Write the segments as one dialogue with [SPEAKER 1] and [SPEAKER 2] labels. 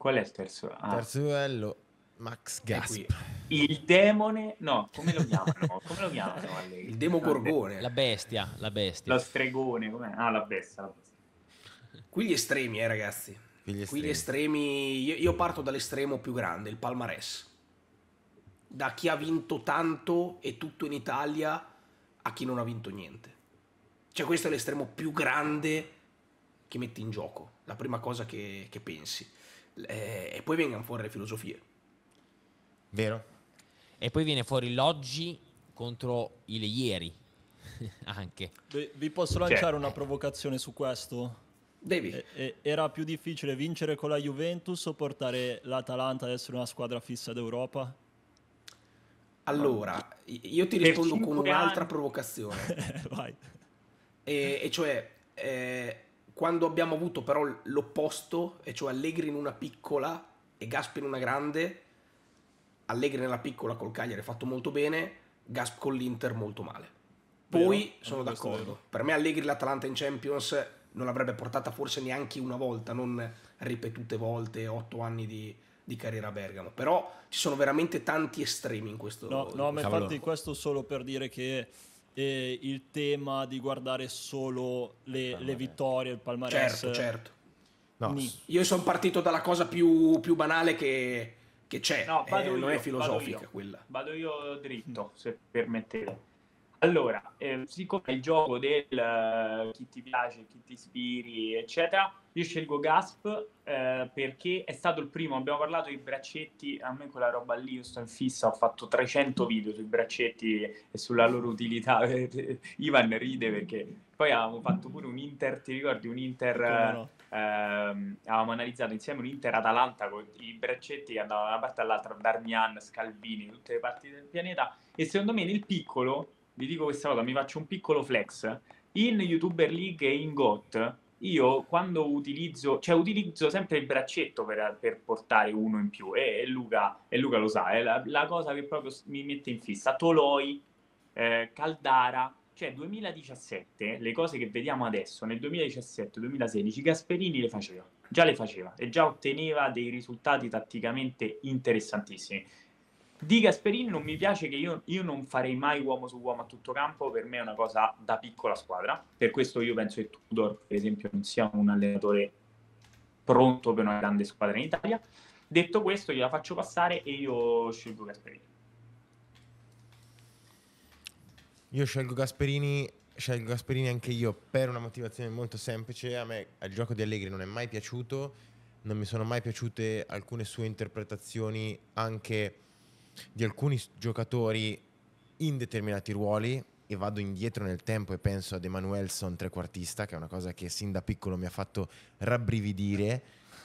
[SPEAKER 1] Qual è il terzo? Ah. Terzo duello, Max Gasp. Il demone, no, come lo chiamano? Come lo chiamano Il demogorgone. La bestia, la bestia.
[SPEAKER 2] Lo stregone, com'è? Ah, la bestia, la bestia. Qui gli estremi, eh, ragazzi. Qui gli estremi. Qui gli estremi... Io, io parto dall'estremo più grande, il palmarès. Da chi ha vinto tanto e tutto in Italia a chi non ha vinto niente. Cioè questo è l'estremo più grande che metti in gioco, la prima cosa che, che pensi eh, e poi vengono fuori le filosofie.
[SPEAKER 3] Vero.
[SPEAKER 4] E poi viene fuori l'oggi contro il ieri. Anche.
[SPEAKER 5] Beh, vi posso cioè. lanciare C'è. una provocazione su questo? Devi. E, e, era più difficile vincere con la Juventus o portare l'Atalanta ad essere una squadra fissa d'Europa? Allora, io ti rispondo con un'altra anni.
[SPEAKER 2] provocazione. e, e, cioè, eh, quando abbiamo avuto però l'opposto, e cioè Allegri in una piccola e Gasp in una grande, Allegri nella piccola col Cagliari ha fatto molto bene, Gasp con l'Inter molto male. Poi vero, sono d'accordo. Per me Allegri l'Atalanta in Champions non l'avrebbe portata forse neanche una volta, non ripetute volte, otto anni di, di carriera a Bergamo. Però ci sono veramente tanti estremi in
[SPEAKER 5] questo. No, no ma infatti questo solo per dire che eh, il tema di guardare solo le, le vittorie, il palmarès. Certo, certo. No. Io sono partito dalla cosa più, più banale che, che c'è, no, eh, io, non è filosofica vado
[SPEAKER 2] quella.
[SPEAKER 1] Vado io dritto, se permettete. Allora, eh, siccome il gioco del uh, chi ti piace, chi ti ispiri, eccetera, io scelgo Gasp eh, perché è stato il primo, abbiamo parlato di braccetti, a me quella roba lì, io sto in fissa, ho fatto 300 video sui braccetti e sulla loro utilità. Ivan ride perché poi avevamo fatto pure un Inter, ti ricordi, un Inter... Eh, no. Ehm, avevamo analizzato insieme un Inter Atalanta con i braccetti che andavano da una parte all'altra, Darmian, Scalvini, tutte le parti del pianeta e secondo me nel piccolo vi dico questa cosa, mi faccio un piccolo flex. In YouTuber League e in GOT, io quando utilizzo, cioè utilizzo sempre il braccetto per, per portare uno in più, e, e, Luca, e Luca, lo sa, è eh, la, la, cosa che proprio mi mette in fissa. Toloi, eh, Caldara, cioè 2017, le cose che vediamo adesso, nel 2017-2016, Gasperini le faceva, già le faceva e già otteneva dei risultati tatticamente interessantissimi. Di Gasperini non mi piace che io, io, non farei mai uomo su uomo a tutto campo, per me è una cosa da piccola squadra, per questo io penso che Tudor per esempio non sia un allenatore pronto per una grande squadra in Italia. Detto questo gliela faccio passare e io scelgo Gasperini.
[SPEAKER 3] Io scelgo Gasperini, scelgo Gasperini anche io per una motivazione molto semplice, a me il gioco di Allegri non è mai piaciuto, non mi sono mai piaciute alcune sue interpretazioni anche di alcuni giocatori in determinati ruoli e vado indietro nel tempo e penso ad Emanuelson trequartista, che è una cosa che sin da piccolo mi ha fatto rabbrividire,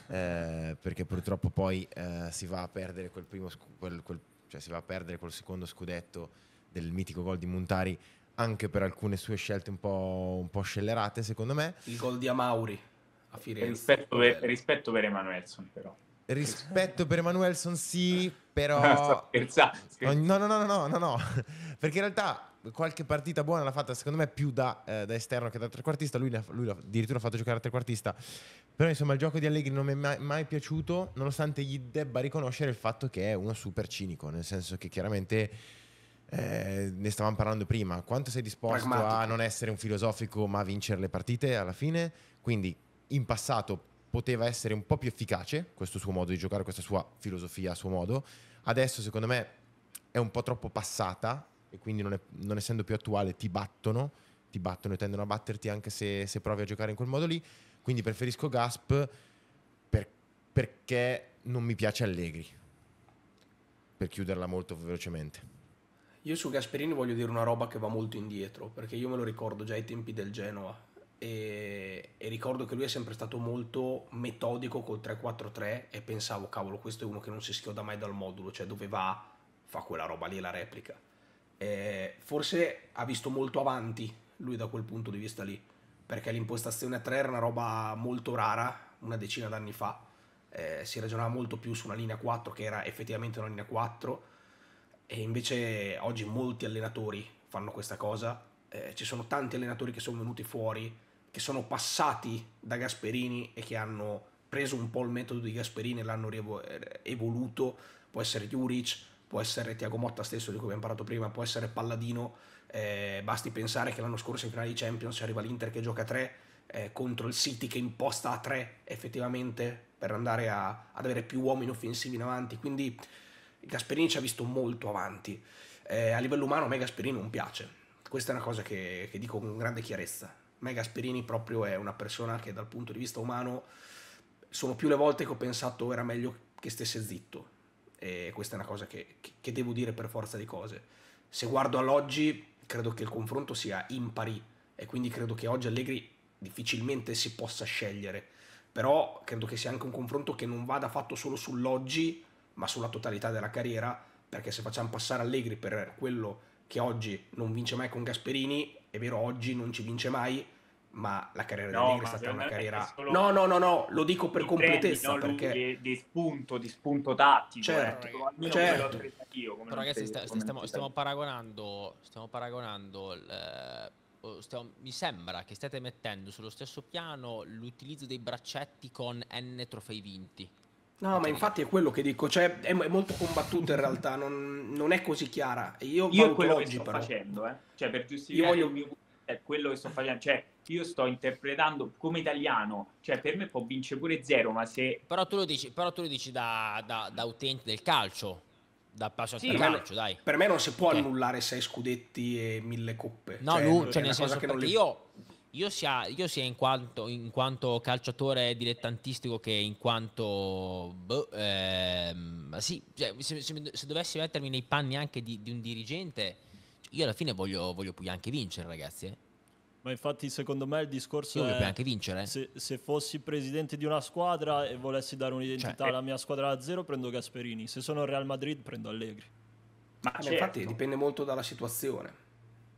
[SPEAKER 3] eh, perché purtroppo poi eh, si va a perdere quel primo, quel, quel, cioè si va a perdere quel secondo scudetto del mitico gol di Montari anche per alcune sue scelte un po',
[SPEAKER 1] un po scellerate,
[SPEAKER 3] secondo me.
[SPEAKER 2] Il gol di Amauri a Firenze. Rispetto per, rispetto per
[SPEAKER 1] Emanuelson, però.
[SPEAKER 3] Rispetto per Emanuelson sì, però... Ah, no, no, no, no, no, no, perché in realtà qualche partita buona l'ha fatta secondo me più da, eh, da esterno che da trequartista, lui, lui addirittura ha fatto giocare a trequartista, però insomma il gioco di Allegri non mi è mai, mai, piaciuto, nonostante gli debba riconoscere il fatto che è uno super cinico, nel senso che chiaramente... Eh, ne stavamo parlando prima, quanto sei disposto Pragmatico. a non essere un filosofico ma a vincere le partite alla fine? Quindi in passato poteva essere un po' più efficace questo suo modo di giocare, questa sua filosofia, a suo modo. Adesso secondo me è un po' troppo passata e quindi non, è, non essendo più attuale ti battono, ti battono e tendono a batterti anche se, se provi a giocare in quel modo lì. Quindi preferisco Gasp per, perché non mi piace Allegri. Per chiuderla molto velocemente.
[SPEAKER 2] Io su Gasperini voglio dire una roba che va molto indietro, perché io me lo ricordo già ai tempi del Genoa, e, e, ricordo che lui è sempre stato molto metodico col 3-4-3 e pensavo cavolo questo è uno che non si schioda mai dal modulo cioè dove va fa quella roba lì e la replica e forse ha visto molto avanti lui da quel punto di vista lì perché l'impostazione a 3 era una roba molto rara una decina d'anni fa eh, si ragionava molto più su una linea 4 che era effettivamente una linea 4 e invece oggi molti allenatori fanno questa cosa eh, ci sono tanti allenatori che sono venuti fuori che sono passati da Gasperini e che hanno preso un po' il metodo di Gasperini e l'hanno eh, evoluto, può essere Juric, può essere Tiago Motta stesso di cui abbiamo parlato prima, può essere Palladino, eh, basti pensare che l'anno scorso in finale di Champions arriva l'Inter che gioca a 3 eh, contro il City che imposta a 3 effettivamente per andare a, ad avere più uomini offensivi in avanti, quindi Gasperini ci ha visto molto avanti. Eh, a livello umano a me Gasperini non piace, questa è una cosa che, che dico con grande chiarezza, me Gasperini proprio è una persona che dal punto di vista umano sono più le volte che ho pensato era meglio che stesse zitto e questa è una cosa che, che devo dire per forza di cose. Se guardo all'oggi credo che il confronto sia impari e quindi credo che oggi Allegri difficilmente si possa scegliere, però credo che sia anche un confronto che non vada fatto solo sull'oggi ma sulla totalità della carriera perché se facciamo passare Allegri per quello che oggi non vince mai con Gasperini è vero, oggi non ci vince mai, ma la carriera no, di Allegri è stata una carriera... No, no, no, no, lo dico per completezza,
[SPEAKER 1] premi, no, perché... Di, spunto, di spunto tattico. Certo, eh, certo. certo. Io, Però ragazzi, te, sta, stiamo, stiamo,
[SPEAKER 4] paragonando... Stiamo paragonando... Eh, stiamo, mi sembra che state mettendo sullo stesso piano l'utilizzo dei braccetti con N trofei vinti.
[SPEAKER 2] No, ma infatti è quello che dico, cioè è, è molto combattuta in realtà, non, non, è così chiara. Io, io quello oggi, che sto però.
[SPEAKER 1] facendo, eh. cioè per giustificare voglio... il mio è quello che sto facendo, cioè io sto interpretando come italiano, cioè per me può vincere pure zero, ma se... Però tu lo
[SPEAKER 4] dici, però tu lo dici da, da, da utente del calcio, da passato sì, calcio, dai. Per me non si può okay.
[SPEAKER 2] annullare sei scudetti e mille coppe. No, cioè, lui, cioè nel senso che non li... io
[SPEAKER 4] io sia, io sia in, quanto, in, quanto, calciatore dilettantistico che in quanto... Boh, ehm, sì, cioè, se, se, se, dovessi mettermi nei panni anche
[SPEAKER 5] di, di un dirigente, io alla fine
[SPEAKER 4] voglio, voglio poi anche vincere, ragazzi. Eh.
[SPEAKER 5] Ma infatti, secondo me il discorso. Io è, anche vincere. Eh. Se, se, fossi presidente di una squadra e volessi dare un'identità cioè, alla eh. mia squadra da zero, prendo Gasperini. Se sono Real Madrid, prendo Allegri. Ma, certo. infatti
[SPEAKER 2] dipende molto dalla situazione.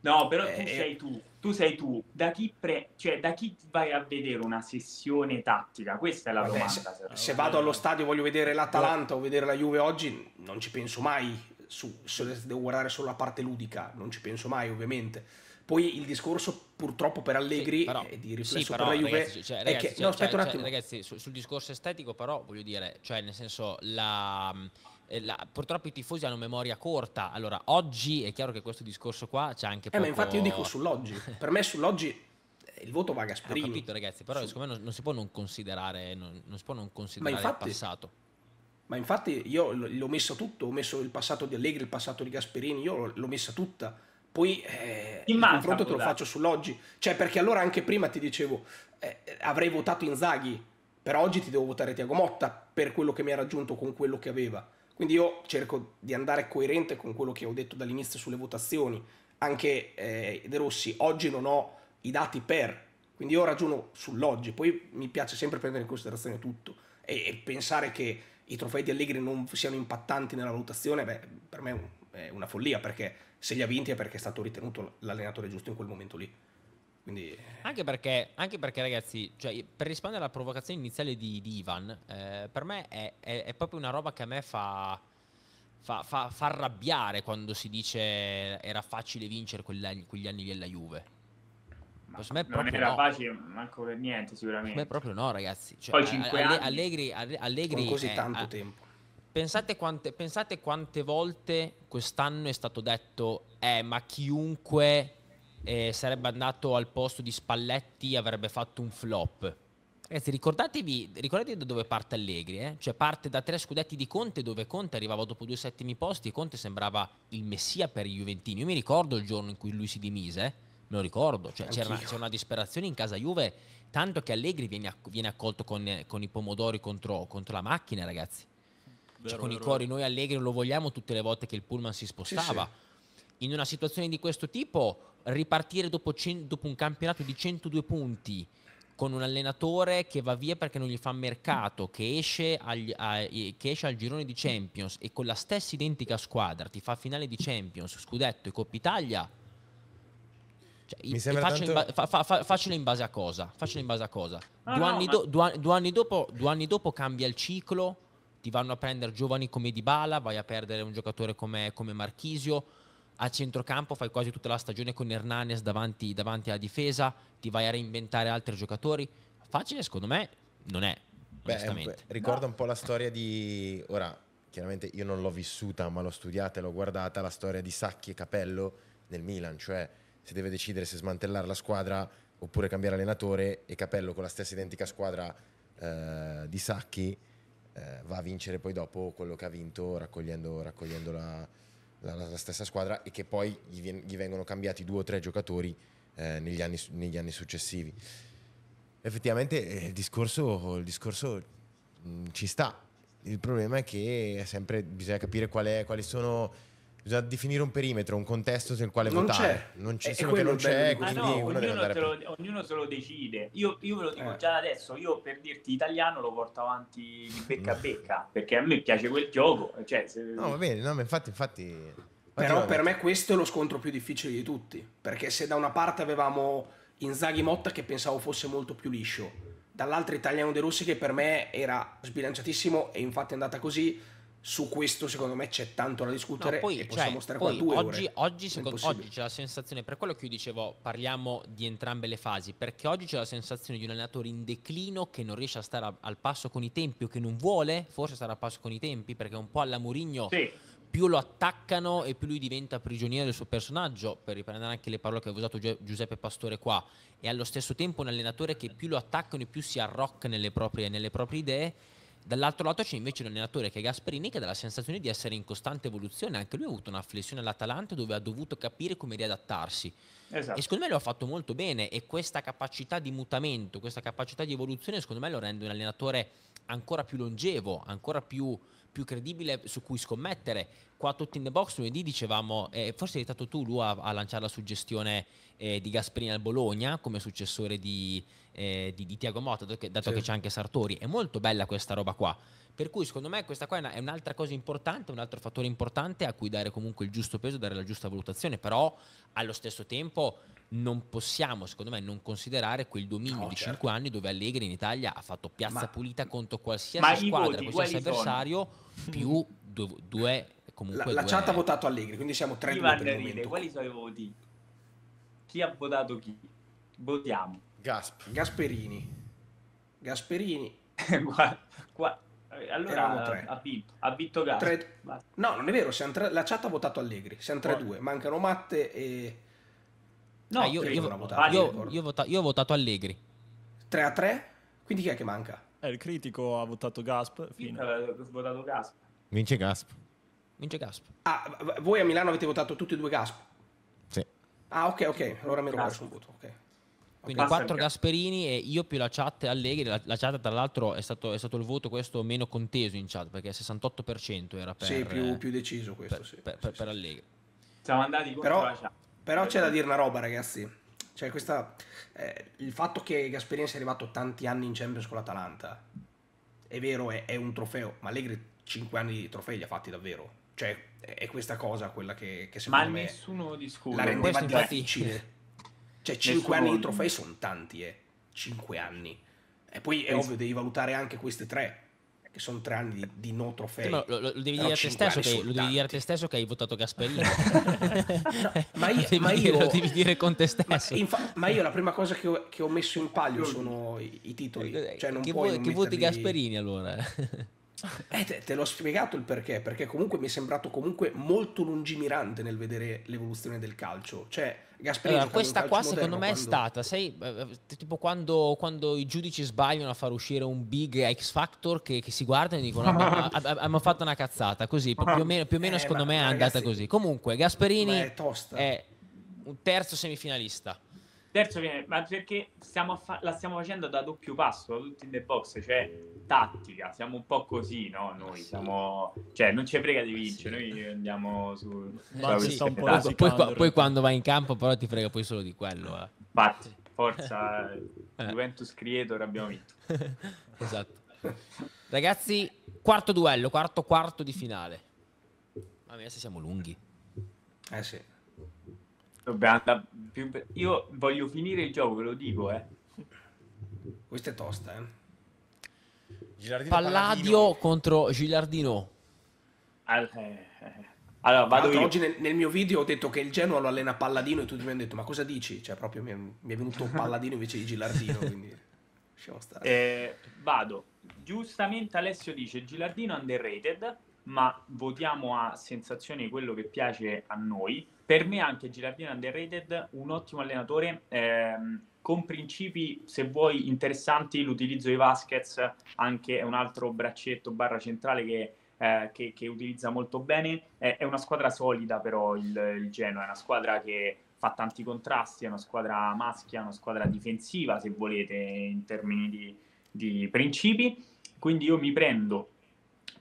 [SPEAKER 5] No, però eh, tu eh. sei tu, tu sei tu, da chi,
[SPEAKER 1] pre- cioè, da chi vai a vedere una sessione tattica? Questa è la vabbè, domanda. Se, se vado
[SPEAKER 2] allo stadio e voglio vedere l'Atalanta o vedere la Juve oggi, non ci penso mai, su, se devo guardare solo la parte ludica, non ci penso mai ovviamente. Poi il discorso purtroppo per Allegri sì, però, e di riflesso sì, però, per la Juve cioè, ragazzi, che... cioè, no, aspetta cioè, un attimo.
[SPEAKER 4] ragazzi, sul, sul discorso estetico però voglio dire, cioè nel senso la la, purtroppo i tifosi hanno memoria corta. Allora, oggi è chiaro che questo discorso qua c'è anche poco... Eh, ma infatti io dico
[SPEAKER 2] sull'oggi. per me sull'oggi
[SPEAKER 4] eh,
[SPEAKER 2] il voto va a Gasperini. Ho capito,
[SPEAKER 4] ragazzi, però Su... secondo me non, non, si può non considerare, non, non si può non considerare infatti, il passato.
[SPEAKER 2] Ma infatti io l'ho messa tutto, ho messo il passato di Allegri, il passato di Gasperini, io l'ho messa tutta. Poi eh, il confronto te lo faccio sull'oggi. Cioè, perché allora anche prima ti dicevo, eh, avrei votato Inzaghi, però oggi ti devo votare Tiago Motta per quello che mi ha raggiunto con quello che aveva. Quindi io cerco di andare coerente con quello che ho detto dall'inizio sulle votazioni. Anche eh, De Rossi, oggi non ho i dati per, quindi io ragiono sull'oggi, poi mi piace sempre prendere in considerazione tutto e, e pensare che i trofei di Allegri non siano impattanti nella valutazione, beh, per me è una follia perché se li ha vinti è perché è stato ritenuto l'allenatore giusto in quel momento lì. Quindi... Eh,
[SPEAKER 4] anche, perché, anche perché, ragazzi, cioè, per rispondere alla provocazione iniziale di, di Ivan, eh, per me è, è, è, proprio una roba che a me fa, fa, fa, fa arrabbiare quando si dice era facile vincere quegli, anni della Juve. Ma non era no. facile
[SPEAKER 1] manco per niente, sicuramente. Beh, proprio
[SPEAKER 4] no, ragazzi. Cioè, Poi 5 eh, anni. Allegri,
[SPEAKER 1] Allegri
[SPEAKER 4] con così tanto eh, tempo. Pensate quante, pensate quante volte quest'anno è stato detto, eh, ma chiunque eh, sarebbe andato al posto di Spalletti, avrebbe fatto un flop. Ragazzi, ricordatevi, ricordatevi da dove parte Allegri, eh? cioè parte da tre scudetti di Conte dove Conte arrivava dopo due settimi posti e Conte sembrava il messia per i Juventini. Io mi ricordo il giorno in cui lui si dimise, eh? me lo ricordo, cioè c'era una, c'era una, disperazione in casa Juve, tanto che Allegri viene, viene accolto con, con, i pomodori contro, contro la macchina, ragazzi. Cioè,
[SPEAKER 5] vero, cioè, con vero, i cuori
[SPEAKER 4] noi Allegri lo vogliamo tutte le volte che il pullman si spostava. Sì, sì. In una situazione di questo tipo ripartire dopo, cen- dopo un campionato di 102 punti con un allenatore che va via perché non gli fa mercato, che esce, agli, a, che esce, al girone di Champions e con la stessa identica squadra ti fa finale di Champions, scudetto e Coppa Italia. Cioè, Mi sembra facile, tanto... in ba- fa- fa- facile in base a cosa? Facile in base a cosa? Ah, due, no, anni do- ma... due, due, anni dopo, due anni dopo cambia il ciclo, ti vanno a prendere giovani come Dybala, vai a perdere un giocatore come, come Marchisio a centrocampo fai quasi tutta la stagione con Hernanes davanti, davanti alla difesa, ti vai a reinventare altri giocatori. Facile, secondo me, non è. Beh, ricorda no. un
[SPEAKER 3] po' la storia di. Ora, chiaramente io non l'ho vissuta, ma l'ho studiata e l'ho guardata. La storia di Sacchi e Capello nel Milan, cioè si deve decidere se smantellare la squadra oppure cambiare allenatore. E Capello con la stessa identica squadra eh, di Sacchi eh, va a vincere poi dopo quello che ha vinto, raccogliendo, raccogliendo la la, la, stessa squadra e che poi gli, vien- gli, vengono cambiati due o tre giocatori eh, negli, anni, negli, anni, successivi. Effettivamente eh, il discorso, il discorso mh, mm, ci sta, il problema è che sempre bisogna capire qual è, quali sono Bisogna definire un perimetro, un contesto nel quale non votare. C'è. Non c'è, sì, perché non c'è, ah no, ognuno, lo,
[SPEAKER 1] ognuno, se lo decide. Io, io ve lo dico eh. già adesso, io per dirti italiano lo porto avanti di becca a mm. becca, perché a me piace quel gioco. Cioè, se... No, va bene, no, infatti, infatti...
[SPEAKER 2] Però per me questo è lo scontro più difficile di tutti, perché se da una parte avevamo Inzaghi Motta che pensavo fosse molto più liscio, dall'altra Italiano De Rossi che per me era sbilanciatissimo e infatti è andata così, su questo secondo me c'è tanto da discutere no, poi, e cioè, possiamo cioè, stare qua due oggi, ore. Oggi, secondo, oggi
[SPEAKER 4] c'è la sensazione, per quello che io dicevo, parliamo di entrambe le fasi, perché oggi c'è la sensazione di un allenatore in declino che non riesce a stare a, al passo con i tempi o che non vuole forse stare al passo con i tempi, perché un po' alla Murigno sì. più lo attaccano e più lui diventa prigioniero del suo personaggio, per riprendere anche le parole che aveva usato Giuseppe Pastore qua, e allo stesso tempo un allenatore che più lo attaccano e più si arrocca nelle proprie, nelle proprie idee Dall'altro lato c'è invece un allenatore che è Gasperini che dà la sensazione di essere in costante evoluzione, anche lui ha avuto una flessione all'Atalanta dove ha dovuto capire come riadattarsi. Esatto. E secondo me lo ha fatto molto bene e questa capacità di mutamento, questa capacità di evoluzione secondo me lo rende un allenatore ancora più longevo, ancora più più credibile su cui scommettere. Qua tutti in the box lunedì dicevamo, eh, forse eri stato tu lui a, a lanciare la suggestione eh, di Gasperini al Bologna come successore di, eh, di, di Tiago Motta, dato sì. che c'è anche Sartori. È molto bella questa roba qua. Per cui secondo me questa qua è, è, un'altra cosa importante, un altro fattore importante a cui dare comunque il giusto peso, dare la giusta valutazione, però allo stesso tempo non possiamo, secondo me, non considerare quel dominio no, di certo. 5 anni dove Allegri in Italia ha fatto piazza ma, pulita contro qualsiasi squadra, qualsiasi avversario, sono? più due, due comunque. La, la due... chat ha
[SPEAKER 2] votato Allegri, quindi
[SPEAKER 1] siamo 3 Ivan Quali sono i voti? Chi ha votato chi? Votiamo.
[SPEAKER 2] Gasp. Gasperini. Gasperini. guarda, guarda.
[SPEAKER 1] Allora ha vinto, ha vinto Gasp. Tre...
[SPEAKER 2] No, non è vero, tre... la chat ha votato Allegri, siamo 3-2,
[SPEAKER 5] mancano Matte e
[SPEAKER 2] No, ah, io, io, io, io, vota, io ho
[SPEAKER 4] votato Allegri.
[SPEAKER 2] 3 a 3? Quindi chi è che
[SPEAKER 5] manca? Eh, il critico ha votato Gasp.
[SPEAKER 2] Fine. Eh, votato Gasp.
[SPEAKER 3] Vince Gasp.
[SPEAKER 2] Vince Gasp. Ah, voi a Milano avete votato tutti e due Gasp? Sì. Ah, ok, ok. Allora mi ero perso un voto. Okay. Quindi Passa 4
[SPEAKER 4] Gasperini e io più la chat Allegri. La, la chat, tra l'altro, è stato, è stato, il voto questo meno conteso in chat perché il 68% era per. Sì, più, eh, più
[SPEAKER 2] deciso questo. Per, sì, per, sì, per, sì. per Allegri. Siamo andati contro Però, la chat. Però c'è da dire una roba, ragazzi. Cioè, questa, eh, il fatto che Gasperini sia arrivato tanti anni in Champions con l'Atalanta, è vero, è, è un trofeo, ma Allegri 5 anni di trofei li ha fatti davvero. Cioè, è questa cosa quella che, che secondo ma me nessuno discute. la rendeva difficile. Cioè, 5 anni di trofei sono tanti, eh. 5 anni. E poi è esatto. ovvio, devi valutare anche queste tre che sono tre anni di, di no trofei. No, lo, lo, devi dire a te stesso che, lo devi dire a te stesso che hai votato Gasperino. no, ma, io, devi ma dire, io, lo devi dire con te stesso. Ma, infa- ma io la prima cosa che ho, che ho messo in palio sono i, i titoli. Eh, cioè non che, puoi, che voti Gasperini allora? Eh, te, te, l'ho spiegato il perché, perché comunque mi è sembrato comunque molto lungimirante nel vedere l'evoluzione del calcio. Cioè, Gasperini allora, questa qua secondo me quando... è stata,
[SPEAKER 4] sai, eh, eh, tipo quando, quando, i giudici sbagliano a far uscire un big X Factor che, che si guardano e dicono abbiamo, ah, fatto una cazzata, così, più o meno, più o meno eh, secondo me è ragazzi, andata così. Comunque, Gasperini è, è
[SPEAKER 1] un terzo semifinalista Terzo viene, ma perché stiamo fa- la stiamo facendo da doppio passo, da tutti in the box, cioè tattica, siamo un po' così, no? Noi siamo, cioè non ci frega di vincere, sì. noi andiamo su... Sì, sì, poi, poi, poi,
[SPEAKER 4] quando vai in campo però ti frega poi solo di quello. Eh. forza,
[SPEAKER 1] eh. Juventus Creator abbiamo vinto.
[SPEAKER 4] esatto.
[SPEAKER 1] Ragazzi,
[SPEAKER 4] quarto duello, quarto quarto di finale.
[SPEAKER 1] Mamma mia, se siamo lunghi. Eh sì. Dobbiamo più... Io voglio finire il gioco, ve lo dico, eh.
[SPEAKER 2] Questa è tosta, eh. Gilardino Palladio
[SPEAKER 4] Palladino. contro Gilardino.
[SPEAKER 2] Eh, eh. Allora, vado io. Oggi nel, nel, mio video ho detto che il Genoa lo allena Palladino e tutti mi hanno detto, ma cosa dici? Cioè, proprio mi è, mi è venuto Palladino invece di Gilardino, quindi lasciamo stare.
[SPEAKER 1] Eh, vado. Giustamente Alessio dice Gilardino underrated ma votiamo a sensazione quello che piace a noi. Per me anche Girabione underrated, un ottimo allenatore, ehm, con principi, se vuoi, interessanti. L'utilizzo dei Vasquez anche è un altro braccetto barra centrale che, eh, che, che utilizza molto bene. È, è, una squadra solida però il, il Genoa, è una squadra che fa tanti contrasti, è una squadra maschia, una squadra difensiva, se volete, in termini di, di principi. Quindi io mi prendo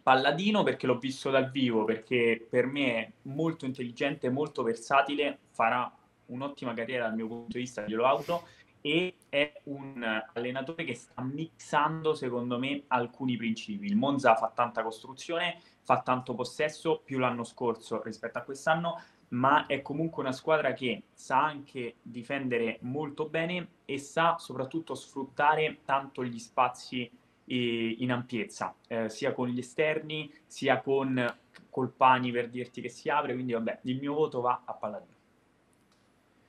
[SPEAKER 1] Palladino perché l'ho visto dal vivo, perché per me è molto intelligente, molto versatile, farà un'ottima carriera dal mio punto di vista, glielo auto, e è un allenatore che sta mixando, secondo me, alcuni principi. Il Monza fa tanta costruzione, fa tanto possesso, più l'anno scorso rispetto a quest'anno, ma è comunque una squadra che sa anche difendere molto bene e sa soprattutto sfruttare tanto gli spazi in ampiezza, eh, sia con gli esterni, sia con Colpani per dirti che si apre, quindi vabbè, il mio voto va a Palladino.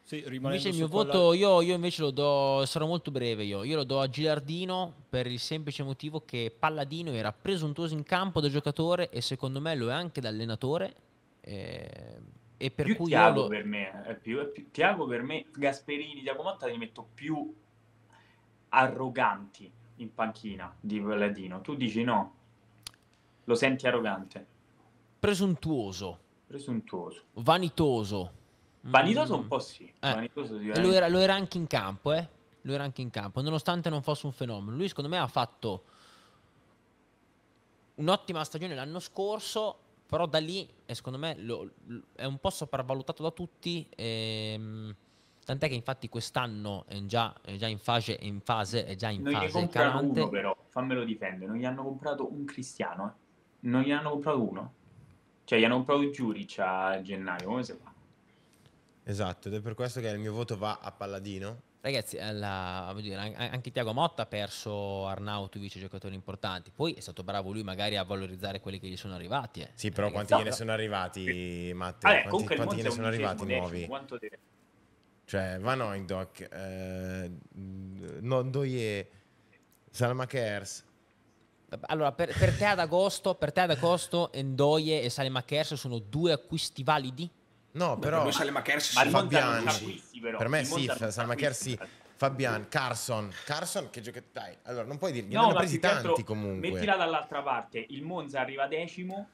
[SPEAKER 1] Sì, invece il mio voto la...
[SPEAKER 4] io, io, invece lo do, sarò molto breve io, io lo do a Gilardino per il semplice motivo che Palladino era presuntuoso in campo da giocatore e secondo me lo è anche da allenatore. Eh, e per più cui Tiago lo...
[SPEAKER 1] per me, è eh, più, è eh, più, Tiago per me, Gasperini, Tiago Motta li metto più arroganti in panchina di Ladino, tu dici no, lo senti arrogante. Presuntuoso. Presuntuoso.
[SPEAKER 4] Vanitoso.
[SPEAKER 1] Vanitoso mm. un po' sì. Eh. Lo, era, lo,
[SPEAKER 4] era, anche in campo, eh? Lo era anche in campo, nonostante non fosse un fenomeno. Lui secondo me ha fatto un'ottima stagione l'anno scorso, però da lì, secondo me, lo, lo, è un po' sopravvalutato da tutti. Ehm Tant'è che infatti quest'anno è già, è già in fase, è in fase, è già in non fase gli comprato Uno però,
[SPEAKER 1] fammelo difendere, non gli hanno comprato un cristiano, eh. non gli hanno comprato uno. Cioè gli hanno comprato Giuric a gennaio, come si fa?
[SPEAKER 3] Esatto, ed è per questo che il mio voto va a Palladino.
[SPEAKER 1] Ragazzi, eh, la,
[SPEAKER 4] dire, anche Tiago Motta ha perso Arnautovic, giocatori importanti. Poi è stato bravo lui magari a valorizzare quelli che gli sono arrivati. Eh. Sì, però Ragazzi, quanti no, gliene sono arrivati, Matteo? Vabbè, quanti, quanti
[SPEAKER 3] gliene sono arrivati nuovi? Quanto deve? Cioè, Van Oindok, eh, Nondoye, Salma Kers. Allora, per, per, te ad
[SPEAKER 4] agosto, per te ad agosto, Endoye e Salma Kers sono due acquisti validi?
[SPEAKER 3] No, però... Per Salma Kers sì. Fabian, per me sì, Salma Kers sì. Fabian, Carson, Carson che gioca... Dai, allora non puoi dirgli, no, ne hanno presi tanti comunque. Mettila
[SPEAKER 1] dall'altra parte, il Monza arriva decimo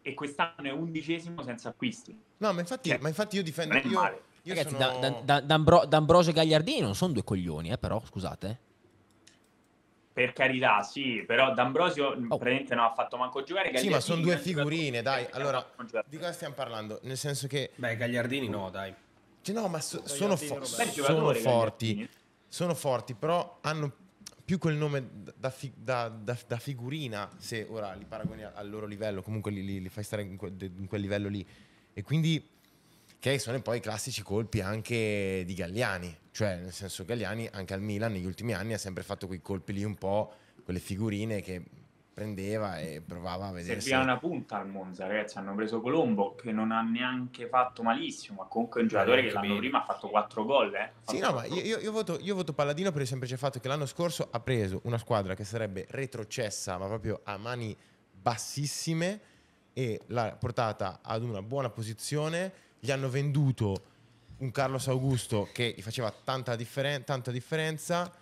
[SPEAKER 1] e quest'anno è undicesimo senza acquisti. No, ma infatti, cioè, ma infatti io difendo... Io, io Ragazzi, sono... da,
[SPEAKER 4] da, D'Ambro- D'Ambrosio e Gagliardini non sono due coglioni, eh, però,
[SPEAKER 3] scusate.
[SPEAKER 1] Per carità, sì, però D'Ambrosio oh. praticamente non ha fatto manco giocare. Gagliardini sì, ma sono due figurine, dai. Allora, di cosa stiamo
[SPEAKER 3] parlando? Nel senso che... Beh,
[SPEAKER 2] Gagliardini no, dai.
[SPEAKER 3] Cioè, no, ma so, sono, fo- sono forti. Sono forti, però hanno più quel nome da, fi- da, da, da, figurina, se ora li paragoni al loro livello, comunque li, li, li fai stare in, que- in quel livello lì. E quindi che sono poi i classici colpi anche di Galliani, cioè nel senso Galliani anche al Milan negli ultimi anni ha sempre fatto quei colpi lì un po', quelle figurine che prendeva e
[SPEAKER 1] provava a vedere. Serviva se... una punta al Monza, ragazzi. Hanno preso Colombo che non ha neanche fatto malissimo, ma comunque un giocatore che l'anno prima ha fatto quattro gol. Eh. Sì, no, ma
[SPEAKER 3] io, io, voto, io, voto, Palladino per il semplice fatto che l'anno scorso ha preso una squadra che sarebbe retrocessa, ma proprio a mani bassissime, e l'ha portata ad una buona posizione gli hanno venduto un Carlos Augusto che gli faceva tanta, differen- tanta differenza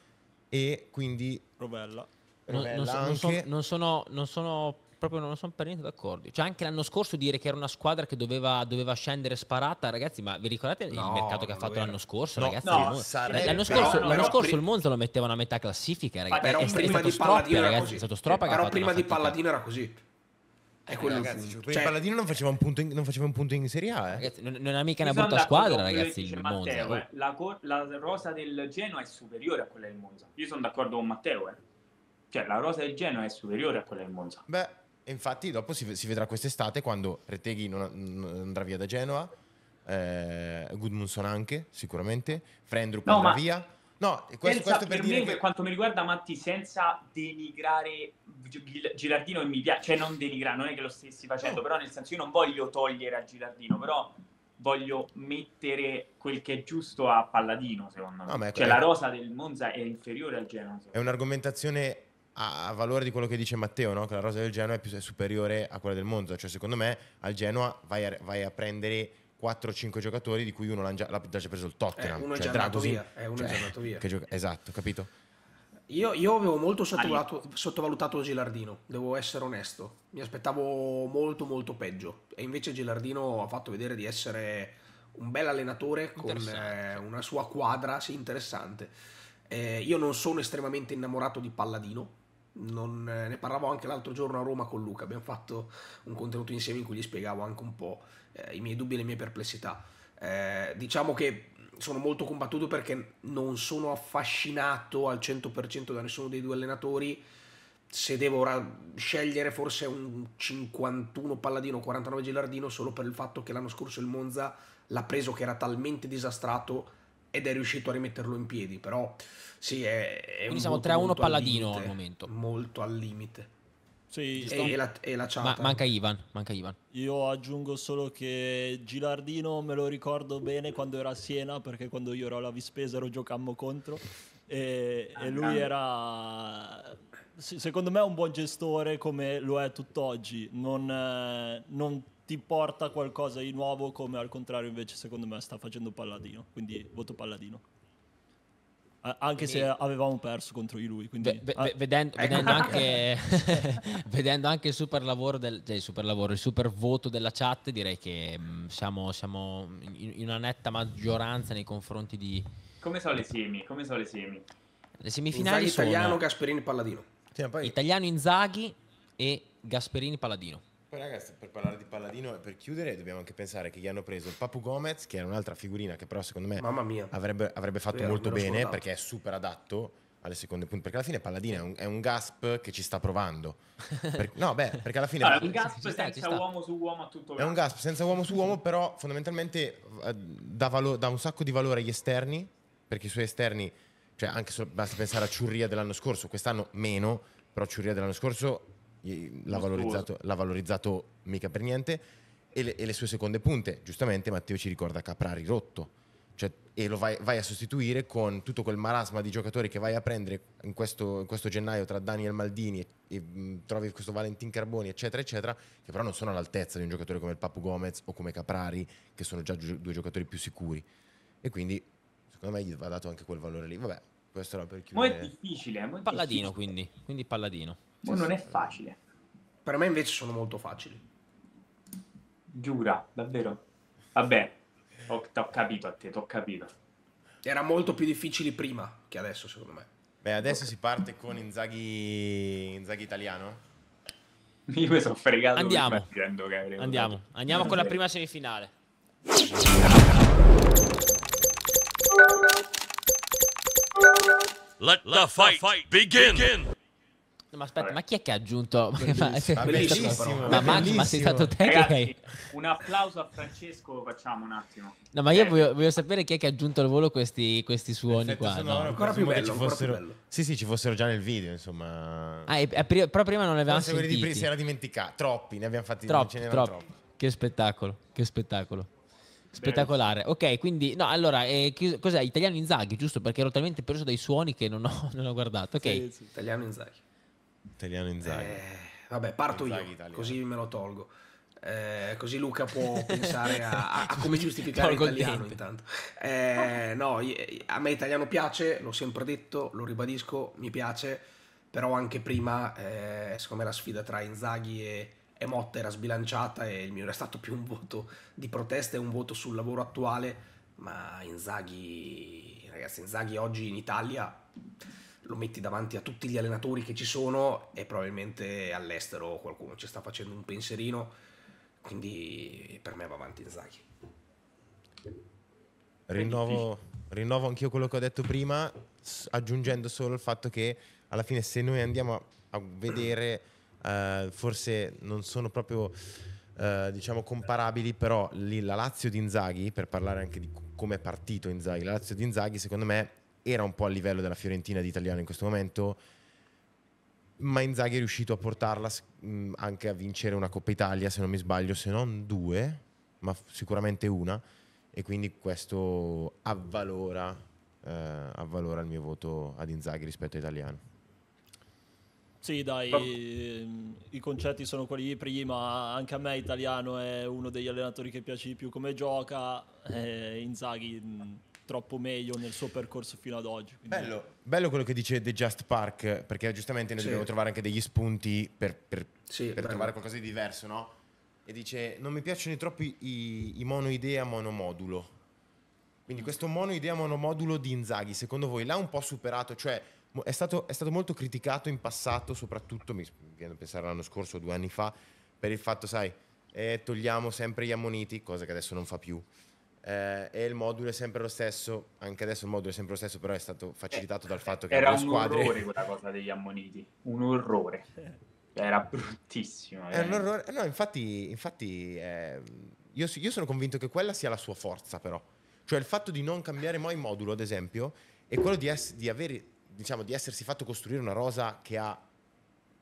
[SPEAKER 3] e quindi... Robella. non, non, so,
[SPEAKER 4] non, sono, non sono proprio non sono per niente d'accordo. Cioè, anche l'anno scorso dire che era una squadra che doveva, doveva scendere sparata, ragazzi, ma vi ricordate no, il mercato che ha fatto l'anno scorso? No, ragazzi, no, l'anno scorso, però, l'anno scorso il Monza lo mettevano a metà classifica, ragazzi. Vabbè, è, è, prima di Palladino, ragazzi, così. è stato Stropa
[SPEAKER 2] però prima di Palladino era così.
[SPEAKER 1] È
[SPEAKER 3] quello ragazzi, cioè, il cioè Palladino non faceva un punto in, non faceva un punto in Serie A. Eh. Ragazzi, non, non, è mica una brutta squadra, ragazzi. Il Matteo, Monza, eh. Oh.
[SPEAKER 1] la, cor- la, rosa del Genoa è superiore a quella del Monza. Io sono d'accordo con Matteo. Eh. Cioè, la rosa del Genoa è superiore a quella del Monza. Beh,
[SPEAKER 3] infatti, dopo si, si vedrà quest'estate quando Retteghi non, non andrà via da Genoa. Eh, Gudmundsson anche, sicuramente. Frendrup no, andrà ma... via. No, questo, senza, questo per, per me, che...
[SPEAKER 1] quanto mi riguarda, Matti, senza denigrare Girardino e mi piace, cioè non denigrare, non è che lo stessi facendo, oh. però nel senso io non voglio togliere a Girardino, però voglio mettere quel che è giusto a Palladino, secondo me. No, ecco, cioè è... la rosa del Monza è inferiore al Genoa.
[SPEAKER 3] È un'argomentazione a valore di quello che dice Matteo, no? che la rosa del Genoa è, più, è superiore a quella del Monza. Cioè, secondo me, al Genoa vai a, vai a prendere 4-5 giocatori di cui uno l'ha già, già preso il Tottenham. Eh, uno cioè, eh, è cioè, già andato via. Eh, uno cioè, è andato via. Gioca- esatto, capito?
[SPEAKER 2] Io, io avevo molto sottovalutato, sottovalutato, Gilardino, devo essere onesto. Mi aspettavo molto molto peggio. E invece Gilardino ha fatto vedere di essere un bel allenatore con eh, una sua quadra sì, interessante. Eh, io non sono estremamente innamorato di Palladino, non, eh, ne parlavo anche l'altro giorno a Roma con Luca, abbiamo fatto un contenuto insieme in cui gli spiegavo anche un po' eh, i miei dubbi e le mie perplessità. Eh, diciamo che sono molto combattuto perché non sono affascinato al 100% da nessuno dei due allenatori. Se devo ora scegliere forse un 51 Palladino, 49 Gilardino, solo per il fatto che l'anno scorso il Monza l'ha preso che era talmente disastrato ed è riuscito a rimetterlo in piedi, però sì,
[SPEAKER 5] è, è Quindi siamo 3-1 Palladino al, limite, al,
[SPEAKER 2] momento. Molto al limite.
[SPEAKER 5] Sì, e, la, e la Ma, manca, Ivan, manca Ivan, Io aggiungo solo che Gilardino me lo ricordo bene quando era a Siena, perché quando io ero alla Vispesa lo giocammo contro e, e lui ah. era secondo me è un buon gestore come lo è tutt'oggi, non, eh, non ti porta qualcosa di nuovo, come al contrario invece secondo me sta facendo Palladino, quindi voto Palladino. Eh, anche quindi, se avevamo perso contro di lui, quindi, ve, ve, eh. vedendo, ecco. vedendo, anche,
[SPEAKER 4] vedendo, anche, il super lavoro, del, cioè il super lavoro, il super voto della chat, direi che mh, mm, siamo, siamo in, in una netta maggioranza nei confronti di,
[SPEAKER 1] come sono le semi? Come sono le semi? Le semifinali sono italiano, Gasperini Palladino. Sì, poi...
[SPEAKER 4] Italiano Inzaghi e Gasperini Palladino.
[SPEAKER 3] Poi ragazzi, per parlare di Palladino e per chiudere dobbiamo anche pensare che gli hanno preso il Papu Gomez, che era un'altra figurina che però secondo me avrebbe, avrebbe, fatto Vero, molto bene scordato. perché è super adatto alle seconde punte, perché alla fine Palladino è un, è un gasp che ci sta provando. Per, no, beh, perché alla fine... Allora, ah, un gasp sta, senza uomo
[SPEAKER 1] su uomo a tutto. È un
[SPEAKER 3] gasp senza uomo su uomo, però fondamentalmente eh, dà, valo, dà un sacco di valore agli esterni, perché i suoi esterni, cioè anche solo, basta pensare a Ciurria dell'anno scorso, quest'anno meno, però Ciurria dell'anno scorso l'ha valorizzato, l'ha valorizzato, mica per niente. E le, e le, sue seconde punte, giustamente Matteo ci ricorda Caprari rotto. Cioè, e lo vai, vai, a sostituire con tutto quel marasma di giocatori che vai a prendere in questo, in questo gennaio tra Daniel Maldini e, e mh, trovi questo Valentin Carboni, eccetera, eccetera, che però non sono all'altezza di un giocatore come il Papu Gomez o come Caprari, che sono già gi- due giocatori più sicuri. E quindi, secondo me, gli va dato anche quel valore lì. Vabbè, questo era per chiudere. Ma è
[SPEAKER 2] difficile. È eh, molto palladino,
[SPEAKER 3] quindi. Quindi palladino.
[SPEAKER 2] Sì, boh, non sì. è facile. Per me invece sono molto facili. Giura, davvero? Vabbè, ho, ho capito a te, t'ho capito. Era molto più difficili prima che adesso, secondo
[SPEAKER 3] me. Beh, adesso si parte con Inzaghi, Inzaghi italiano.
[SPEAKER 1] Io mi sono fregato. Andiamo.
[SPEAKER 3] Andiamo. Andiamo con la
[SPEAKER 4] prima semifinale.
[SPEAKER 5] Let the fight begin
[SPEAKER 4] ma aspetta, Vabbè. ma chi è che ha aggiunto? Bellissimo. ma, bellissimo. ma Max, ma sei stato te Ragazzi, che...
[SPEAKER 1] Un applauso a Francesco, facciamo un attimo.
[SPEAKER 4] No, ma io eh. voglio, voglio, sapere chi è che ha aggiunto al volo questi, questi suoni qua. No? Ancora più bello, ci fossero... Bello.
[SPEAKER 3] Sì, sì, ci fossero già nel video, insomma. Ah, e, e, però prima non ne avevamo sentiti. Di prima si era dimenticato, troppi, ne abbiamo fatti troppi, troppi. troppi. Che spettacolo, che spettacolo. Spettacolare.
[SPEAKER 4] Ok, quindi no, allora eh, cos'è? Italiano Inzaghi, giusto? Perché ero talmente preso dai suoni che non ho, non ho guardato. Ok. Sì, sì,
[SPEAKER 2] italiano Inzaghi. Italiano Inzaghi. Eh, vabbè, parto Inzaghi io, italiano. così me lo tolgo. Eh, così Luca può pensare a, a come giustificare l'italiano intanto. Eh, no, a me italiano piace, l'ho sempre detto, lo ribadisco, mi piace, però anche prima, eh, secondo me la sfida tra Inzaghi e, e Motta era sbilanciata e il mio era stato più un voto di protesta e un voto sul lavoro attuale, ma Inzaghi, ragazzi, Inzaghi oggi in Italia lo metti davanti a tutti gli allenatori che ci sono e probabilmente all'estero qualcuno ci sta facendo un pensierino, quindi per me va avanti Inzaghi.
[SPEAKER 3] Rinnovo, rinnovo anch'io quello che ho detto prima, aggiungendo solo il fatto che alla fine se noi andiamo a, vedere, uh, forse non sono proprio... Uh, diciamo comparabili, però lì la Lazio di Inzaghi, per parlare anche di come è partito Inzaghi, la Lazio di Inzaghi secondo me era un po' a livello della Fiorentina di italiano in questo momento, ma Inzaghi è riuscito a portarla anche a vincere una Coppa Italia, se non mi sbaglio, se non due, ma sicuramente una, e quindi questo avvalora, eh, avvalora il mio voto ad Inzaghi rispetto a italiano.
[SPEAKER 5] Sì, dai, ehm, i concetti sono quelli di prima. Anche a me italiano è uno degli allenatori che piace di più come gioca. Eh, Inzaghi troppo meglio nel suo percorso fino ad oggi. Bello,
[SPEAKER 3] bello, quello che dice The Just Park, perché giustamente noi sì. dobbiamo trovare anche degli spunti per, per,
[SPEAKER 5] sì, per trovare
[SPEAKER 3] qualcosa di diverso, no? E dice, non mi piacciono troppo i, i monoidea monomodulo. Quindi questo monoidea monomodulo di Inzaghi, secondo voi l'ha un po' superato? Cioè, è stato, è stato, molto criticato in passato, soprattutto, mi viene a pensare l'anno scorso o due anni fa, per il fatto, sai, eh, togliamo sempre gli ammoniti, cosa che adesso non fa più eh, e il modulo è sempre lo stesso, anche adesso il modulo è sempre lo stesso, però è stato facilitato eh, dal fatto che... Era un squadre... orrore quella
[SPEAKER 1] cosa degli ammoniti, un orrore. Era bruttissimo.
[SPEAKER 5] È un orrore.
[SPEAKER 3] No, infatti, infatti eh, io, io sono convinto che quella sia la sua forza, però. Cioè il fatto di non cambiare mai modulo, ad esempio, e quello di, es- di, avere, diciamo, di essersi fatto costruire una rosa che ha,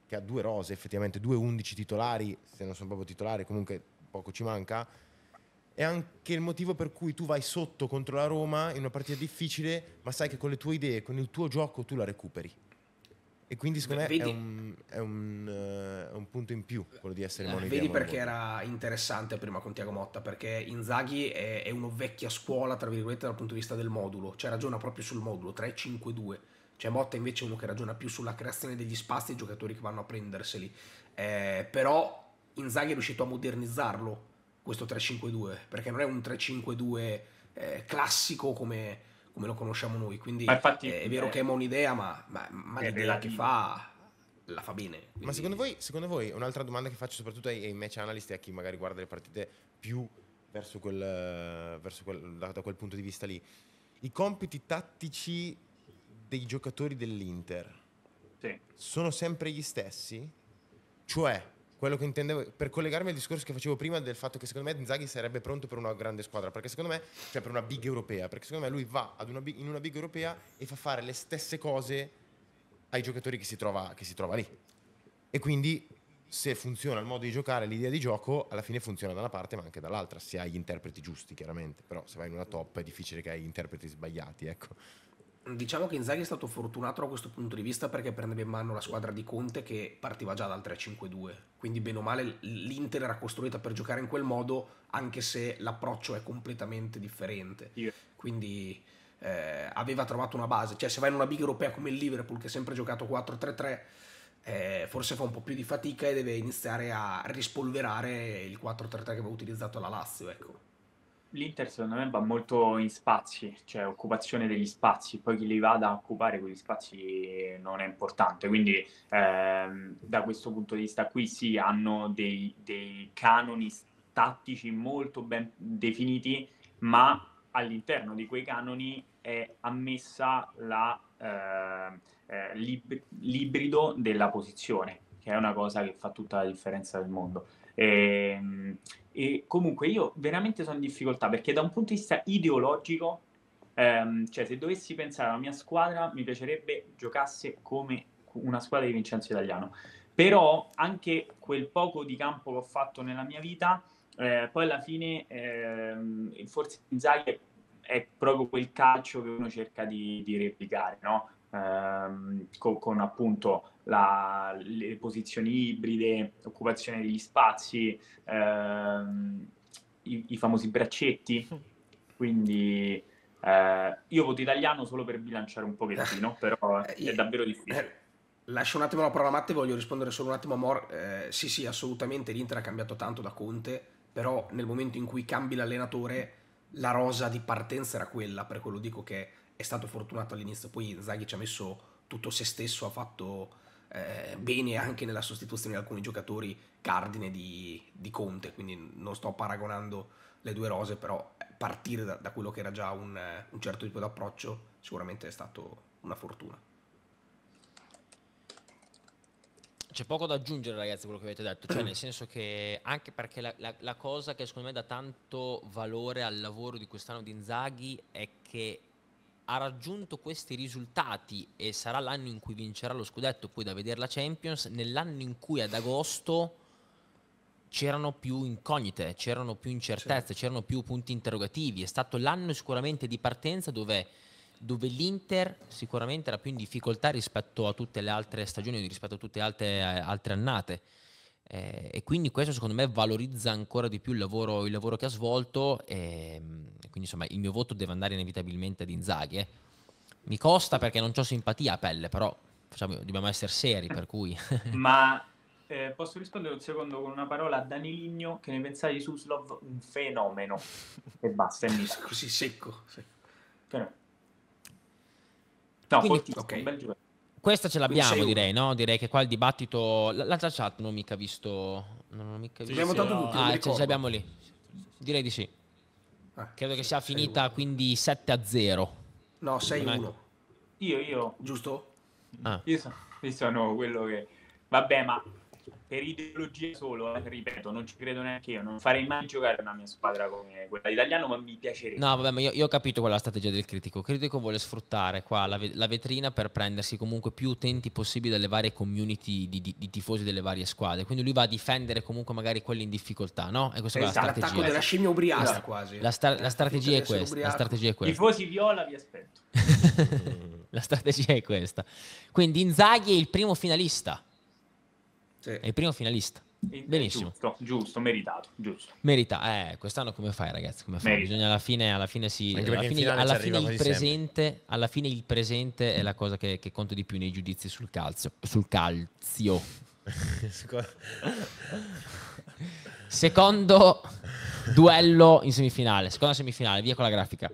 [SPEAKER 3] che ha due rose, effettivamente, due 11 titolari, se non sono proprio titolari, comunque poco ci manca è anche il motivo per cui tu vai sotto contro la Roma in una partita difficile, ma sai che con le tue idee, con il tuo gioco tu la recuperi. E quindi secondo vedi, me è, un, è un, uh, un, punto in più quello di essere eh, monodea. Vedi perché
[SPEAKER 2] era interessante prima con Tiago Motta, perché Inzaghi è, è uno vecchia scuola, tra virgolette, dal punto di vista del modulo, cioè ragiona proprio sul modulo 3-5-2. Cioè Motta invece è uno che ragiona più sulla creazione degli spazi e i giocatori che vanno a prenderseli. Eh, però Inzaghi è riuscito a modernizzarlo questo 3-5-2, perché non è un 3-5-2 eh, classico come, come, lo conosciamo noi. Quindi infatti, è, è, vero eh, che è un'idea, ma, ma, ma l'idea relativo. che fa la fa bene. Quindi... Ma secondo voi, secondo voi, un'altra domanda
[SPEAKER 3] che faccio soprattutto ai, ai match analyst e a chi magari guarda le partite più verso quel, verso quel, da, da quel punto di vista lì, i compiti tattici dei giocatori dell'Inter sì. sono sempre gli stessi? Cioè, quello che intendevo per collegarmi al discorso che facevo prima del fatto che secondo me Zaghi sarebbe pronto per una grande squadra, perché secondo me, cioè per una big europea, perché secondo me lui va una big, in una big europea e fa fare le stesse cose ai giocatori che si trova, che si trova lì. E quindi se funziona il modo di giocare, l'idea di gioco, alla fine funziona da una parte ma anche dall'altra, se hai gli interpreti giusti chiaramente, però se vai in una top è difficile che hai gli interpreti sbagliati, ecco
[SPEAKER 2] diciamo che Inzaghi è stato fortunato da questo punto di vista perché prendeva in mano la squadra di Conte che partiva già dal 3-5-2, quindi bene o male l'Inter era costruita per giocare in quel modo anche se l'approccio è completamente differente, yeah. quindi eh, aveva trovato una base, cioè se vai in una big europea come il Liverpool che ha sempre giocato 4-3-3 eh, forse fa un po' più di fatica e deve iniziare a rispolverare il 4-3-3 che aveva utilizzato la Lazio, ecco
[SPEAKER 1] l'Inter secondo me va molto in spazi, cioè occupazione degli spazi, poi chi li vada a occupare quegli spazi non è importante, quindi ehm, da questo punto di vista qui sì, hanno dei, dei canoni tattici molto ben definiti, ma all'interno di quei canoni è ammessa la, ehm, eh, l'ibrido della posizione, che è una cosa che fa tutta la differenza del mondo. E, ehm, e comunque io veramente sono in difficoltà perché da un punto di vista ideologico, ehm, cioè se dovessi pensare alla mia squadra, mi piacerebbe giocasse come una squadra di Vincenzo Italiano. Però anche quel poco di campo che ho fatto nella mia vita, eh, poi alla fine ehm, forse Inzaghi è, proprio quel calcio che uno cerca di, di replicare, no? ehm, con, con, appunto la, le posizioni ibride, l'occupazione degli spazi, ehm, i, i, famosi braccetti. Quindi eh, io voto italiano solo per bilanciare un pochettino, eh, però è davvero difficile. Eh,
[SPEAKER 2] lascio un attimo la parola a Matte, voglio rispondere solo un attimo a Mor. Eh, sì, sì, assolutamente l'Inter ha cambiato tanto da Conte, però nel momento in cui cambi l'allenatore la rosa di partenza era quella, per quello dico che è stato fortunato all'inizio, poi Zaghi ci ha messo tutto se stesso, ha fatto eh, bene anche nella sostituzione di alcuni giocatori cardine di, di, Conte, quindi non sto paragonando le due rose, però eh, partire da, da quello che era già un, eh, un certo tipo di approccio sicuramente è stato una fortuna.
[SPEAKER 4] c'è poco da aggiungere, ragazzi, a quello che avete detto. Cioè, nel senso che anche perché la, la, la, cosa che secondo me dà tanto valore al lavoro di quest'anno di Inzaghi è che ha raggiunto questi risultati e sarà l'anno in cui vincerà lo scudetto, poi da vedere la Champions, nell'anno in cui ad agosto c'erano più incognite, c'erano più incertezze, certo. c'erano più punti interrogativi, è stato l'anno sicuramente di partenza dove, dove l'Inter sicuramente era più in difficoltà rispetto a tutte le altre stagioni, rispetto a tutte le altre, eh, altre annate. Eh, e quindi questo secondo me valorizza ancora di più il lavoro, il lavoro che ha svolto ehm, e, quindi insomma il mio voto deve andare inevitabilmente ad Inzaghi. Eh. Mi costa perché non ho simpatia a pelle, però facciamo, dobbiamo essere seri per cui...
[SPEAKER 1] Ma eh, posso rispondere un secondo con una parola a Dani Ligno che ne pensai di Suslov un fenomeno e basta, è misto. Così secco. Sì. No, quindi, Fortissimo, okay. un bel giocatore. Questa ce l'abbiamo, direi,
[SPEAKER 4] no? Direi che qua il dibattito. La, la chat non ho mica visto. Non ho mica visto. Abbiamo tanto tutti, ah, ce l'abbiamo lì. Direi di sì. Ah, Credo che sia finita uno. quindi 7 a 0.
[SPEAKER 2] No, 6 a 1. Io, io. Giusto?
[SPEAKER 1] Ah. Io, sono, io sono quello che. Vabbè, ma per ideologia solo, eh, ripeto, non ci credo neanche io, non farei mai giocare una mia squadra come quella italiana, ma mi piacerebbe. No, vabbè,
[SPEAKER 4] ma io, io ho capito quella strategia del critico. Il critico vuole sfruttare qua la, la, vetrina per prendersi comunque più utenti possibili dalle varie community di, di, di, tifosi delle varie squadre, quindi lui va a difendere comunque magari quelli in difficoltà, no? E questa esatto, è la esatto, strategia. l'attacco della scimmia ubriaca la, esatto. quasi. La, sta- la strategia è questa, la strategia è questa. Tifosi
[SPEAKER 1] viola vi aspetto.
[SPEAKER 4] la strategia è questa. Quindi Inzaghi è il primo finalista sì. È il primo finalista. Benissimo.
[SPEAKER 1] Giusto, giusto, meritato, giusto.
[SPEAKER 4] Merita, eh, quest'anno come fai ragazzi? Come fai? Bisogna alla fine, alla fine si... Alla alla, il presente, alla fine, il presente, è la cosa che, che conta di più nei giudizi sul calcio. Sul calzio. Secondo duello in semifinale, seconda semifinale, via con la grafica.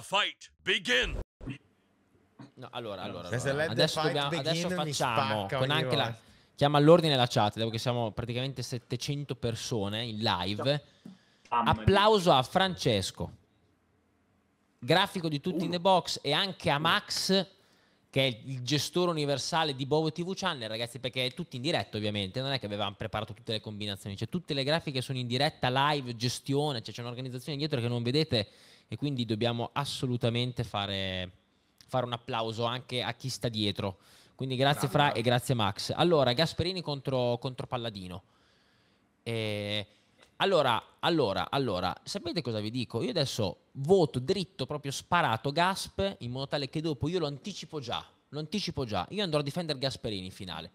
[SPEAKER 2] fight begin!
[SPEAKER 4] No, allora, allora, allora. Adesso, dobbiamo, adesso facciamo con anche la... Chiama all'ordine la chat, dopo che siamo praticamente 700 persone in live. Applauso a Francesco, grafico di tutti in the box e anche a Max, che è il gestore universale di Bovo TV Channel, ragazzi, perché è tutto in diretta ovviamente, non è che avevamo preparato tutte le combinazioni, cioè tutte le grafiche sono in diretta, live, gestione, cioè c'è un'organizzazione dietro che non vedete e quindi dobbiamo assolutamente fare, fare un applauso anche a chi sta dietro. Quindi grazie Fra e grazie Max. Allora, Gasperini contro, contro Palladino. E allora, allora, allora, sapete cosa vi dico? Io adesso voto dritto, proprio sparato Gasp, in modo tale che dopo io lo anticipo già, lo anticipo già. Io andrò a difendere Gasperini in finale.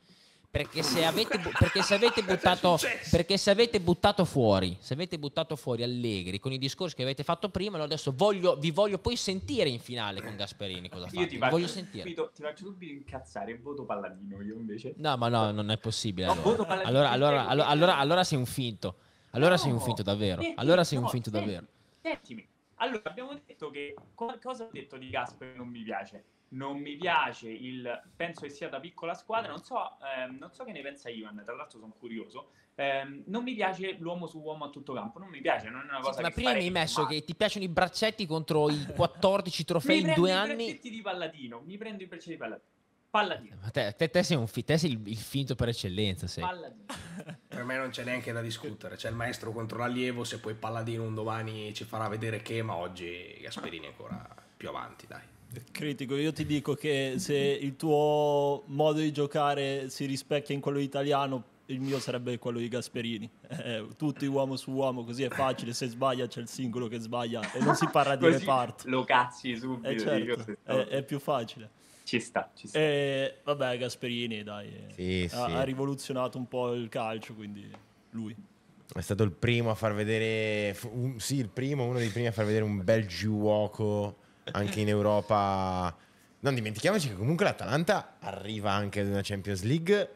[SPEAKER 4] Perché se, avete, perché, se buttato, perché se avete, buttato, fuori, se avete buttato fuori Allegri con i discorsi che avete fatto prima, adesso voglio, vi voglio poi sentire in finale con Gasperini cosa fate. Io ti faccio, voglio sentire.
[SPEAKER 1] Subito, ti faccio subito incazzare, voto Palladino io invece.
[SPEAKER 4] No, ma no, non è possibile. No, allora. Paladino, allora, allora, allora, eh. allora, allora, sei un finto. Allora no, sei un finto davvero. Senti, allora sei un finto senti, davvero.
[SPEAKER 1] Sentimi. Allora, abbiamo detto che cosa ho detto di Gasper non mi piace non mi piace il penso che sia da piccola squadra, non so, ehm, non so che ne pensa Ivan, tra l'altro sono curioso. Ehm, non mi piace l'uomo su uomo a tutto campo, non mi piace, non è una cosa sì, Ma prima mi hai messo male.
[SPEAKER 4] che ti piacciono i braccetti contro i 14 trofei in due anni. Mi prendo i
[SPEAKER 1] braccetti di Palladino, mi prendo i
[SPEAKER 2] braccetti di Palladino. Palladino.
[SPEAKER 4] Ma te, te, te sei, un fi, te sei il, il, finto per eccellenza. Sei.
[SPEAKER 2] Palladino. per me non c'è neanche da discutere. C'è il maestro contro l'allievo. Se poi Palladino un domani ci farà vedere che, ma oggi Gasperini è ancora più avanti, dai.
[SPEAKER 5] Critico, io ti dico che se il tuo modo di giocare si rispecchia in quello italiano, il mio sarebbe quello di Gasperini. Eh, eh, tutti uomo su uomo, così è facile. Se sbaglia c'è il singolo che sbaglia e non si parla di reparto. Lo cazzi subito. Eh certo, dico, è, è, più facile. Ci sta, ci sta. E, eh, vabbè, Gasperini, dai, eh, sì, ha, sì. ha rivoluzionato un po' il calcio, quindi lui
[SPEAKER 3] è stato il primo a far vedere, un, sì, il primo, uno dei primi a far vedere un bel giuoco anche in Europa. Non dimentichiamoci che comunque l'Atalanta arriva anche ad una Champions League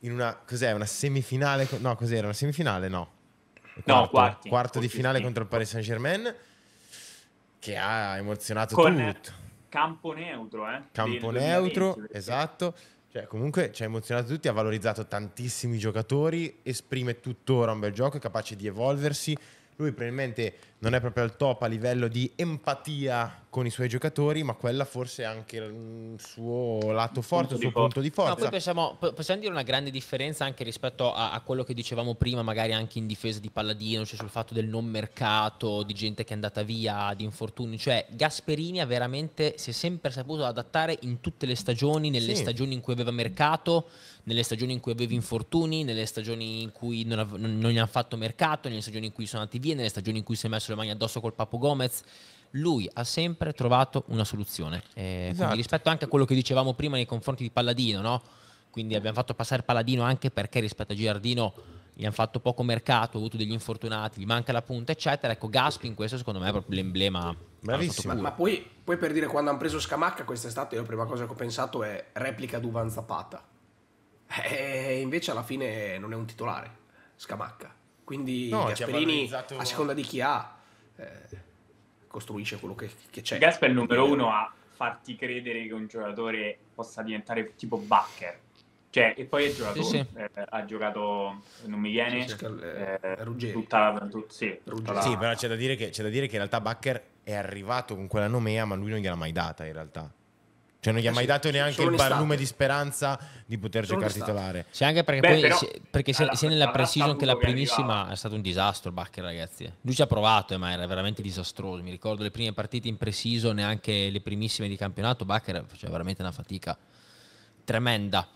[SPEAKER 3] in una cos'è una semifinale no cos'era una semifinale no quarto, no quarti, quarto di finale quarti. contro il Paris Saint Germain che ha emozionato Con tutto
[SPEAKER 1] campo neutro eh campo neutro perché...
[SPEAKER 3] esatto cioè comunque ci ha emozionato tutti ha valorizzato tantissimi giocatori esprime tuttora un bel gioco è capace di evolversi lui probabilmente non è proprio al top a livello di empatia con i suoi giocatori, ma quella forse è anche il suo lato forte, il suo punto di forza. No, poi
[SPEAKER 4] pensiamo, possiamo dire una grande differenza anche rispetto a, a, quello che dicevamo prima, magari anche in difesa di Palladino, cioè sul fatto del non mercato, di gente che è andata via, di infortuni. Cioè, Gasperini ha veramente si è sempre saputo adattare in tutte le stagioni, nelle sì. stagioni in cui aveva mercato, nelle stagioni in cui avevi infortuni, nelle stagioni in cui non, av- non gli hanno fatto mercato, nelle stagioni in cui sono andati via, nelle stagioni in cui si è messo le mani addosso col Papu Gomez lui ha sempre trovato una soluzione. Eh, esatto. rispetto anche a quello che dicevamo prima nei confronti di Palladino, no? quindi abbiamo fatto passare Palladino anche perché rispetto a Giardino gli hanno fatto poco mercato, ha avuto degli infortunati, gli manca la punta, eccetera. Ecco, Gaspin, questo secondo me è proprio l'emblema. Bravissimo. Ma, ma
[SPEAKER 2] poi, poi, per dire, quando hanno preso Scamacca quest'estate, io la prima cosa che ho pensato è replica Duvan Zapata. E eh, invece alla fine non è un titolare, Scamacca. Quindi no, Gasperini, a seconda di chi ha, eh, costruisce quello che, che c'è. Gasper è il numero uno eh, a
[SPEAKER 1] farti credere che un giocatore possa diventare tipo Bacher.
[SPEAKER 2] Cioè, e poi giocato, sì, sì.
[SPEAKER 1] Eh, ha giocato, non mi viene, eh, eh, Ruggeri. Tutta la, tut, sì, tutta la... sì, però
[SPEAKER 3] c'è da, dire che, da dire che in realtà Bacher è arrivato con quella nomea, ma lui non gliela mai data in realtà. Cioè non gli ha eh mai dato neanche il barlume di speranza di poter Solo giocare titolare. C'è anche perché Beh, poi, però, se, perché
[SPEAKER 4] se, se nella precision che la primissima è stato un disastro il Bacher ragazzi. Lui ci ha provato eh, ma era veramente disastroso. Mi ricordo le prime partite in precision, neanche le primissime di campionato, Bacher faceva veramente una fatica tremenda.